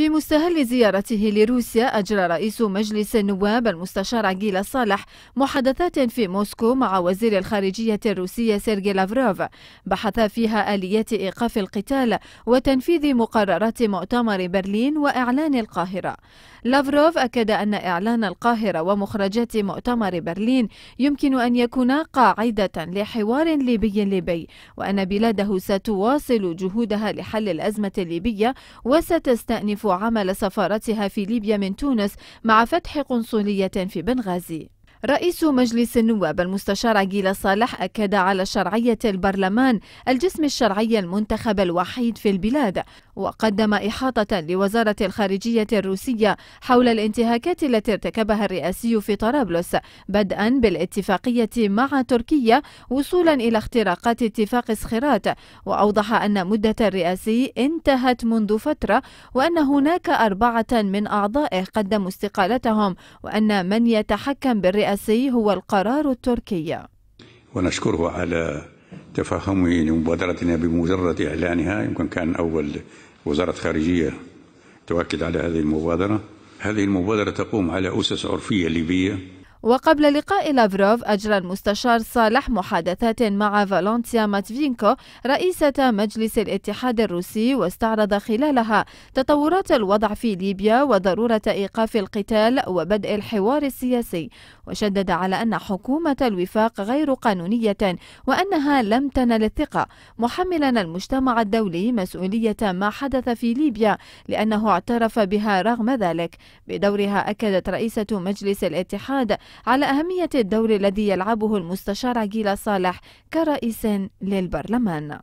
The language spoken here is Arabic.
في مستهل زيارته لروسيا أجرى رئيس مجلس النواب المستشار جيلا صالح محادثات في موسكو مع وزير الخارجية الروسية سيرجي لافروف بحث فيها آليات إيقاف القتال وتنفيذ مقررات مؤتمر برلين وإعلان القاهرة لافروف أكد أن إعلان القاهرة ومخرجات مؤتمر برلين يمكن أن يكون قاعدة لحوار ليبي ليبي وأن بلاده ستواصل جهودها لحل الأزمة الليبية وستستأنف عمل سفارتها في ليبيا من تونس مع فتح قنصلية في بنغازي رئيس مجلس النواب المستشار عقيل صالح أكد على شرعية البرلمان الجسم الشرعي المنتخب الوحيد في البلاد وقدم إحاطة لوزارة الخارجية الروسية حول الانتهاكات التي ارتكبها الرئاسي في طرابلس بدءا بالاتفاقية مع تركيا وصولا إلى اختراقات اتفاق سخيرات وأوضح أن مدة الرئاسي انتهت منذ فترة وأن هناك أربعة من أعضائه قدموا استقالتهم وأن من يتحكم بالرئاسي الرئاسي هو القرار التركي ونشكره على تفهمه لمبادرتنا بمجرد إعلانها يمكن كان أول وزارة خارجية تؤكد على هذه المبادرة هذه المبادرة تقوم على أسس عرفية ليبية وقبل لقاء لافروف أجرى المستشار صالح محادثات مع فالنتيا ماتفينكو رئيسة مجلس الاتحاد الروسي واستعرض خلالها تطورات الوضع في ليبيا وضرورة إيقاف القتال وبدء الحوار السياسي وشدد على أن حكومة الوفاق غير قانونية وأنها لم تنل الثقة محملا المجتمع الدولي مسؤولية ما حدث في ليبيا لأنه اعترف بها رغم ذلك بدورها أكدت رئيسة مجلس الاتحاد على أهمية الدور الذي يلعبه المستشار عقيلة صالح كرئيس للبرلمان